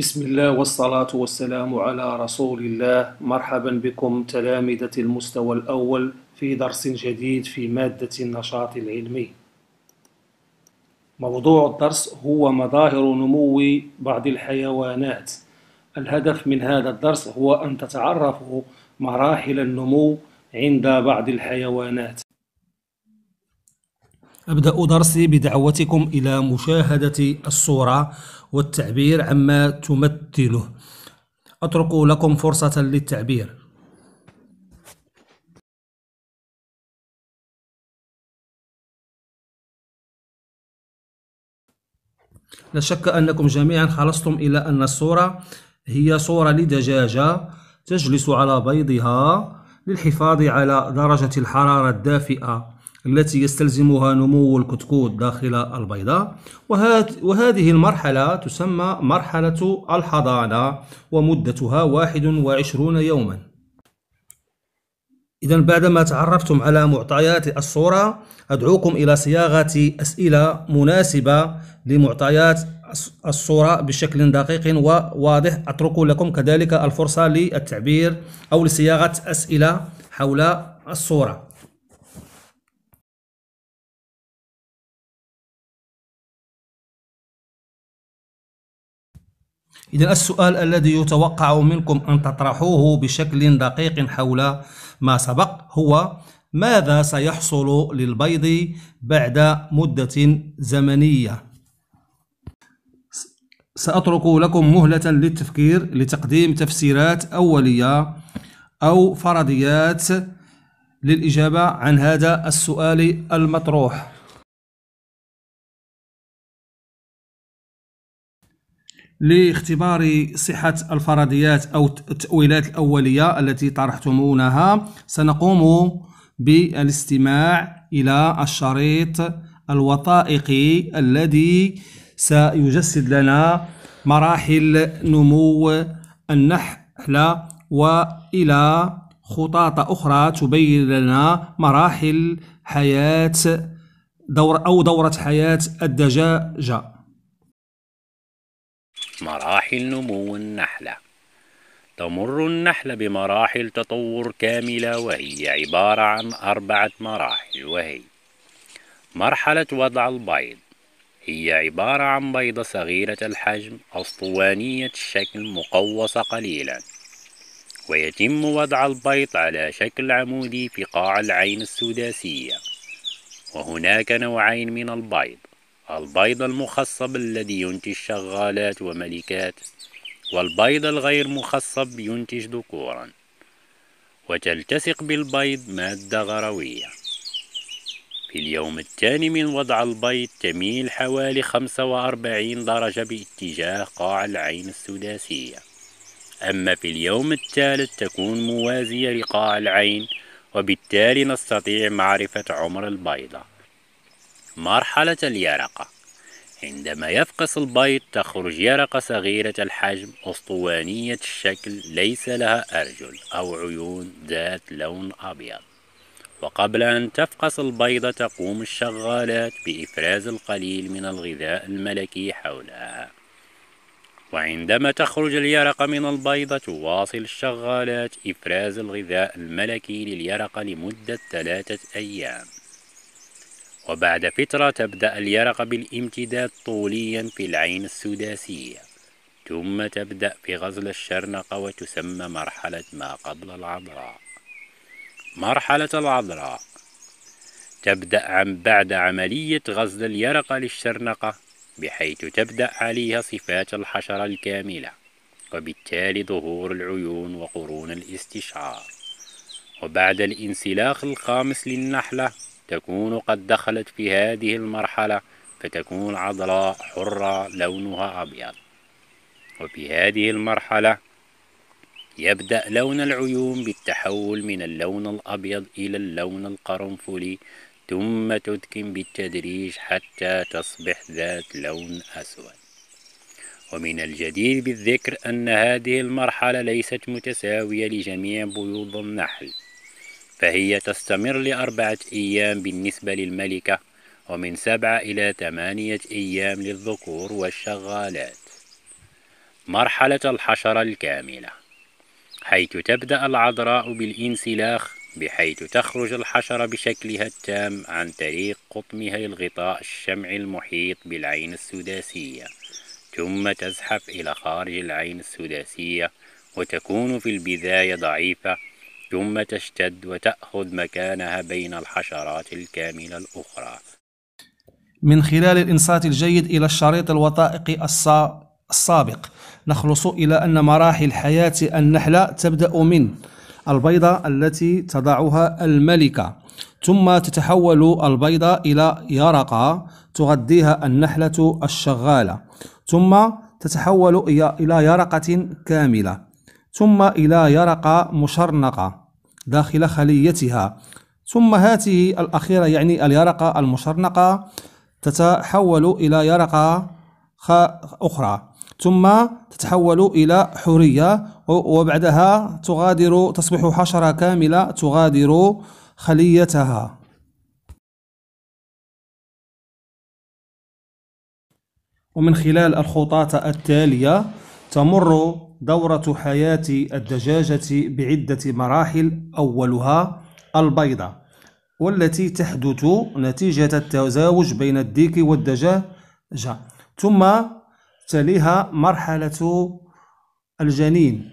بسم الله والصلاة والسلام على رسول الله مرحبا بكم تلامذة المستوى الأول في درس جديد في مادة النشاط العلمي موضوع الدرس هو مظاهر نمو بعض الحيوانات الهدف من هذا الدرس هو أن تتعرفوا مراحل النمو عند بعض الحيوانات أبدأ درسي بدعوتكم إلى مشاهدة الصورة والتعبير عما تمثله أترك لكم فرصة للتعبير لا شك أنكم جميعا خلصتم إلى أن الصورة هي صورة لدجاجة تجلس على بيضها للحفاظ على درجة الحرارة الدافئة التي يستلزمها نمو الكتكوت داخل البيضة وهذه المرحلة تسمى مرحلة الحضانة ومدتها 21 يوما إذا بعدما تعرفتم على معطيات الصورة أدعوكم إلى صياغة أسئلة مناسبة لمعطيات الصورة بشكل دقيق وواضح أترك لكم كذلك الفرصة للتعبير أو لصياغة أسئلة حول الصورة إذا السؤال الذي يتوقع منكم أن تطرحوه بشكل دقيق حول ما سبق هو ماذا سيحصل للبيض بعد مدة زمنية؟ سأترك لكم مهلة للتفكير لتقديم تفسيرات أولية أو فرضيات للإجابة عن هذا السؤال المطروح لاختبار صحة الفرضيات أو التأويلات الأولية التي طرحتمونها سنقوم بالاستماع إلى الشريط الوثائقي الذي سيجسد لنا مراحل نمو النحلة وإلى خطاط أخرى تبين لنا مراحل حياة دور أو دورة حياة الدجاجة مراحل نمو النحلة تمر النحلة بمراحل تطور كاملة وهي عبارة عن أربعة مراحل وهي مرحلة وضع البيض هي عبارة عن بيضة صغيرة الحجم أسطوانية الشكل مقوصة قليلا ويتم وضع البيض على شكل عمودي في قاع العين السداسية وهناك نوعين من البيض البيض المخصب الذي ينتج شغالات وملكات والبيض الغير مخصب ينتج ذكورا وتلتصق بالبيض مادة غروية في اليوم الثاني من وضع البيض تميل حوالي 45 درجة باتجاه قاع العين السداسية أما في اليوم الثالث تكون موازية لقاع العين وبالتالي نستطيع معرفة عمر البيضة مرحلة اليرقة عندما يفقس البيض تخرج يرقة صغيرة الحجم أسطوانية الشكل ليس لها أرجل أو عيون ذات لون أبيض وقبل أن تفقس البيضة تقوم الشغالات بإفراز القليل من الغذاء الملكي حولها وعندما تخرج اليرقة من البيضة تواصل الشغالات إفراز الغذاء الملكي لليرقة لمدة ثلاثة أيام وبعد فترة تبدأ اليرقة بالامتداد طوليا في العين السداسية ثم تبدأ في غزل الشرنقة وتسمى مرحلة ما قبل العذراء مرحلة العذراء تبدأ عن بعد عملية غزل اليرقة للشرنقة بحيث تبدأ عليها صفات الحشرة الكاملة وبالتالي ظهور العيون وقرون الاستشعار وبعد الانسلاخ الخامس للنحلة تكون قد دخلت في هذه المرحلة فتكون عضلاء حرة لونها أبيض وفي هذه المرحلة يبدأ لون العيون بالتحول من اللون الأبيض إلى اللون القرنفلي ثم تدكن بالتدريج حتى تصبح ذات لون أسود ومن الجدير بالذكر أن هذه المرحلة ليست متساوية لجميع بيوض النحل فهي تستمر لأربعة أيام بالنسبة للملكة ومن سبعة إلى ثمانية أيام للذكور والشغالات مرحلة الحشرة الكاملة حيث تبدأ العذراء بالانسلاخ بحيث تخرج الحشرة بشكلها التام عن طريق قطمها الغطاء الشمعي المحيط بالعين السداسية ثم تزحف إلى خارج العين السداسية وتكون في البداية ضعيفة ثم تشتد وتأخذ مكانها بين الحشرات الكاملة الأخرى من خلال الإنصات الجيد إلى الشريط الوثائقي السابق نخلص إلى أن مراحل حياة النحلة تبدأ من البيضة التي تضعها الملكة ثم تتحول البيضة إلى يرقة تغذيها النحلة الشغالة ثم تتحول إلى يرقة كاملة ثم إلى يرقة مشرنقة داخل خليتها ثم هاته الأخيرة يعني اليرقة المشرنقة تتحول إلى يرقة أخرى ثم تتحول إلى حورية وبعدها تغادر تصبح حشرة كاملة تغادر خليتها ومن خلال الخطاط التالية تمر دورة حياة الدجاجة بعدة مراحل أولها البيضة والتي تحدث نتيجة التزاوج بين الديك والدجاجة ثم تليها مرحلة الجنين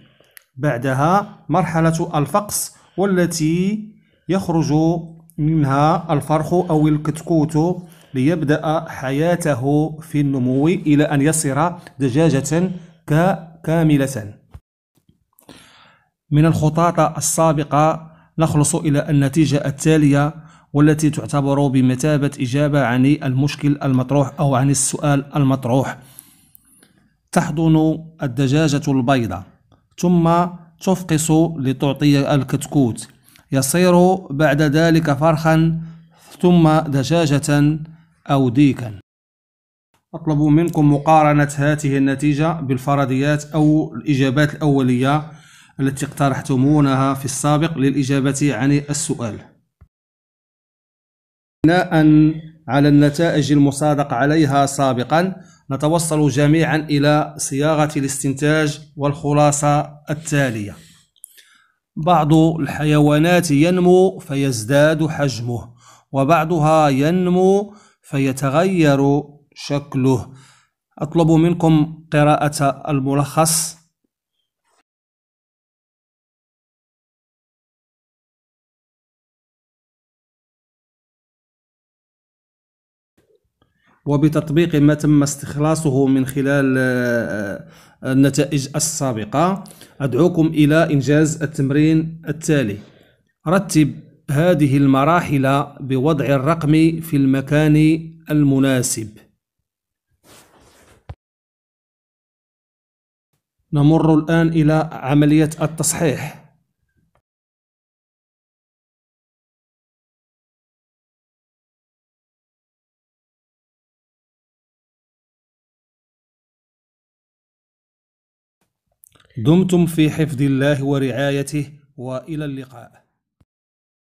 بعدها مرحلة الفقس والتي يخرج منها الفرخ أو الكتكوت ليبدأ حياته في النمو إلى أن يصير دجاجة كاملة من الخطاطة السابقة نخلص إلى النتيجة التالية والتي تعتبر بمثابة إجابة عن المشكل المطروح أو عن السؤال المطروح تحضن الدجاجة البيضة ثم تفقس لتعطي الكتكوت يصير بعد ذلك فرخا ثم دجاجة أو ديكا أطلب منكم مقارنة هذه النتيجة بالفرضيات أو الإجابات الأولية التي اقترحتمونها في السابق للإجابة عن السؤال بناء على النتائج المصادق عليها سابقا نتوصل جميعا إلى صياغة الاستنتاج والخلاصة التالية بعض الحيوانات ينمو فيزداد حجمه وبعضها ينمو فيتغير شكله أطلب منكم قراءة الملخص وبتطبيق ما تم استخلاصه من خلال آه، آه، النتائج السابقة أدعوكم إلى إنجاز التمرين التالي رتب هذه المراحل بوضع الرقم في المكان المناسب نمر الآن إلى عملية التصحيح دمتم في حفظ الله ورعايته والى اللقاء